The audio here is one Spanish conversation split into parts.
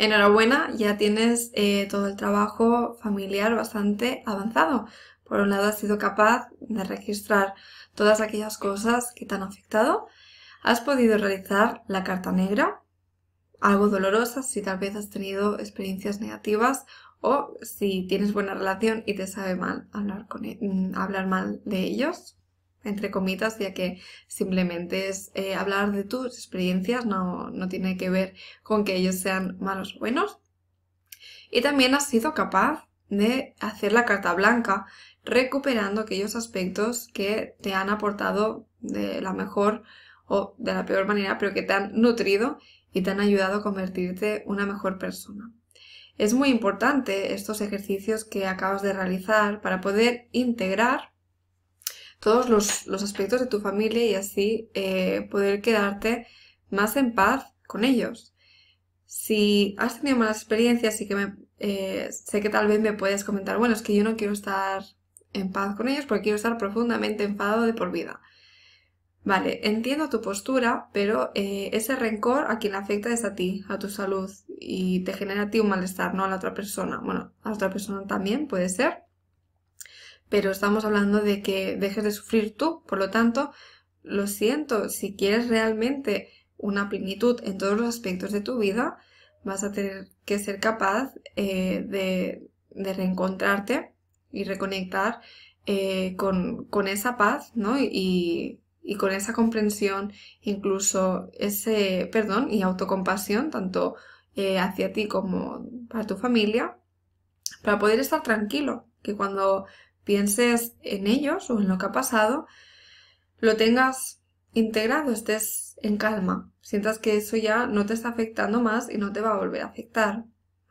Enhorabuena, ya tienes eh, todo el trabajo familiar bastante avanzado. Por un lado, has sido capaz de registrar todas aquellas cosas que te han afectado. Has podido realizar la carta negra, algo dolorosa si tal vez has tenido experiencias negativas o si tienes buena relación y te sabe mal hablar, con, e-, mm, hablar mal de ellos entre comitas, ya que simplemente es eh, hablar de tus experiencias, no, tiene que ver con que ellos sean malos o buenos. Y también has sido capaz de hacer la carta blanca, recuperando aquellos aspectos que te han aportado de la mejor o de la peor manera, pero que te han nutrido y te han ayudado a convertirte una mejor persona. Es muy importante estos ejercicios que acabas de realizar para poder integrar todos los, aspectos de tu familia y así eh, poder quedarte más en paz con ellos. Si has tenido malas experiencias y que me, eh, sé que tal vez me puedes comentar, bueno, es que yo no quiero estar en paz con ellos porque quiero estar profundamente enfadado de por vida. Vale, entiendo tu postura, pero eh, ese rencor a quien afecta es a ti, a tu salud, y te genera a ti un malestar, no a la otra persona. Bueno, a la otra persona también puede ser pero estamos hablando de que dejes de sufrir tú. Por lo tanto, lo siento, si quieres realmente una plenitud en todos los aspectos de tu vida, vas a tener que ser capaz eh, de, de, reencontrarte y reconectar eh, con, esa paz, ¿no? Y, con esa comprensión, incluso ese perdón y autocompasión, tanto eh, hacia ti como para tu familia, para poder estar tranquilo, que cuando pienses en ellos o en lo que ha pasado, lo tengas integrado, estés en calma, sientas que eso ya no te está afectando más y no te va a volver a afectar.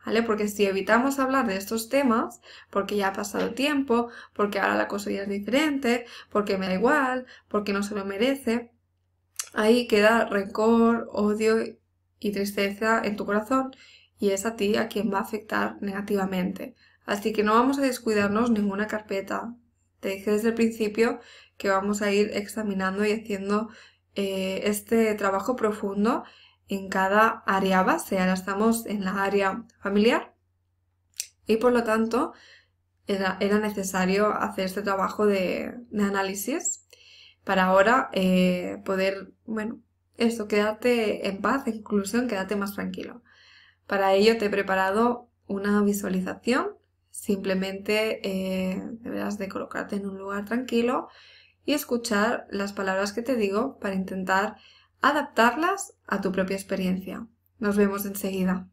¿Vale? Porque si evitamos hablar de estos temas, porque ya ha pasado tiempo, porque ahora la cosa ya es diferente, porque me da igual, porque no se lo merece, ahí queda rencor, odio y tristeza en tu corazón y es a ti a quien va a afectar negativamente. Así que no vamos a descuidarnos ninguna carpeta. Te dije desde el principio que vamos a ir examinando y haciendo eh, este trabajo profundo en cada área base. Ahora estamos en la área familiar y por lo tanto era, necesario hacer este trabajo de, análisis para ahora eh, poder, bueno, esto, quedarte en paz, en inclusión, quedarte más tranquilo. Para ello te he preparado una visualización Simplemente eh, deberás de colocarte en un lugar tranquilo y escuchar las palabras que te digo para intentar adaptarlas a tu propia experiencia. Nos vemos enseguida.